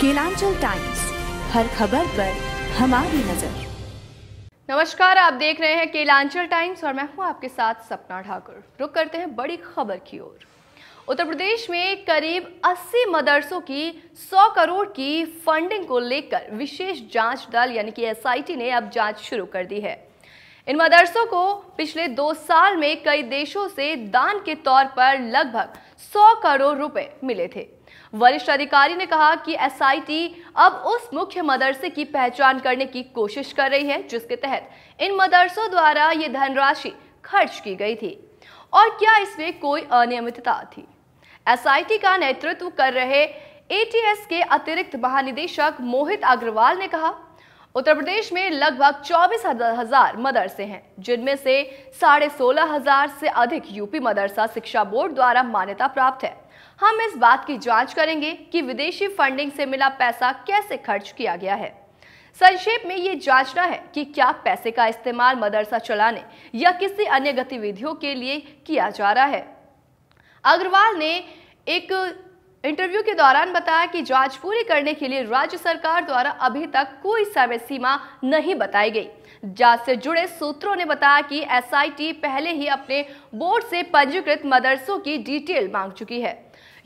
Kelanchal Times हर खबर पर हमारी नजर नमस्कार आप देख रहे हैं केलांचल टाइम्स और मैं हूं आपके साथ सपना ठाकुर रुक करते हैं बड़ी खबर की ओर उत्तर प्रदेश में करीब 80 मदरसों की 100 करोड़ की फंडिंग को लेकर विशेष जांच दल यानी कि एसआईटी ने अब जांच शुरू कर दी है इन मदरसों को पिछले दो साल में कई देशों से दान के तौर पर लगभग 100 करोड़ रुपए मिले थे वरिष्ठ अधिकारी ने कहा कि एसआईटी अब उस मुख्य मदरसे की पहचान करने की कोशिश कर रही है जिसके तहत इन मदरसों द्वारा ये धनराशि खर्च की गई थी और क्या इसमें कोई अनियमितता थी एसआईटी का नेतृत्व कर रहे एटीएस के अतिरिक्त महानिदेशक मोहित अग्रवाल ने कहा उत्तर प्रदेश में लगभग चौबीस हजार मदरसे हैं जिनमें से साढ़े सोलह हजार से अधिक यूपी मदरसा शिक्षा बोर्ड द्वारा मान्यता प्राप्त है हम इस बात की जांच करेंगे कि विदेशी फंडिंग से मिला पैसा कैसे खर्च किया गया है संक्षेप में ये जांचना है कि क्या पैसे का इस्तेमाल मदरसा चलाने या किसी अन्य गतिविधियों के लिए किया जा रहा है अग्रवाल ने एक इंटरव्यू के दौरान बताया कि जांच पूरी करने के लिए राज्य सरकार द्वारा अभी तक कोई समय सीमा नहीं बताई गई जांच से जुड़े सूत्रों ने बताया कि एसआईटी पहले ही अपने बोर्ड से पंजीकृत मदरसों की डिटेल मांग चुकी है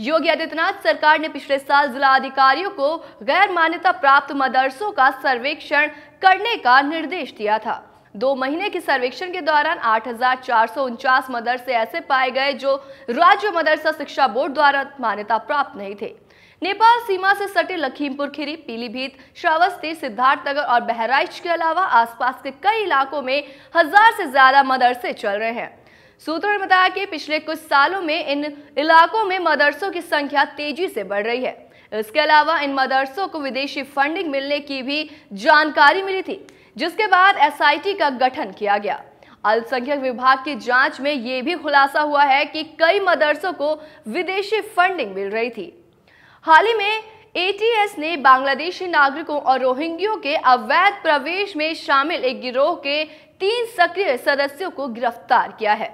योगी आदित्यनाथ सरकार ने पिछले साल जिला अधिकारियों को गैर मान्यता प्राप्त मदरसों का सर्वेक्षण करने का निर्देश दिया था दो महीने के सर्वेक्षण के दौरान आठ मदरसे ऐसे पाए गए जो राज्य मदरसा शिक्षा बोर्ड द्वारा मान्यता प्राप्त नहीं थे नेपाल सीमा से सटे लखीमपुर खीरी पीलीभीत श्रावस्ती सिद्धार्थनगर और बहराइच के अलावा आसपास के कई इलाकों में हजार से ज्यादा मदरसे चल रहे हैं सूत्रों ने बताया कि पिछले कुछ सालों में इन इलाकों में मदरसों की संख्या तेजी से बढ़ रही है इसके अलावा इन मदरसों को विदेशी फंडिंग मिलने की भी जानकारी मिली थी जिसके बाद एसआईटी का गठन किया गया अल्पसंख्यक विभाग की जांच में यह भी खुलासा हुआ है कि कई मदरसों को विदेशी फंडिंग मिल रही थी हाल ही में एटीएस ने बांग्लादेशी नागरिकों और रोहिंग्यों के अवैध प्रवेश में शामिल एक गिरोह के तीन सक्रिय सदस्यों को गिरफ्तार किया है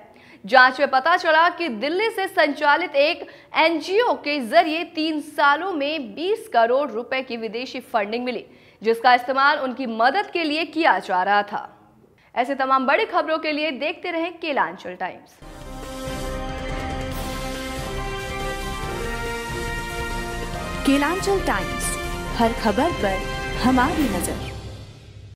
जांच में पता चला कि दिल्ली से संचालित एक एनजीओ के जरिए तीन सालों में 20 करोड़ रुपए की विदेशी फंडिंग मिली जिसका इस्तेमाल उनकी मदद के लिए किया जा रहा था ऐसे तमाम बड़ी खबरों के लिए देखते रहें केलांचल टाइम्स केलांचल टाइम्स हर खबर पर हमारी नज़र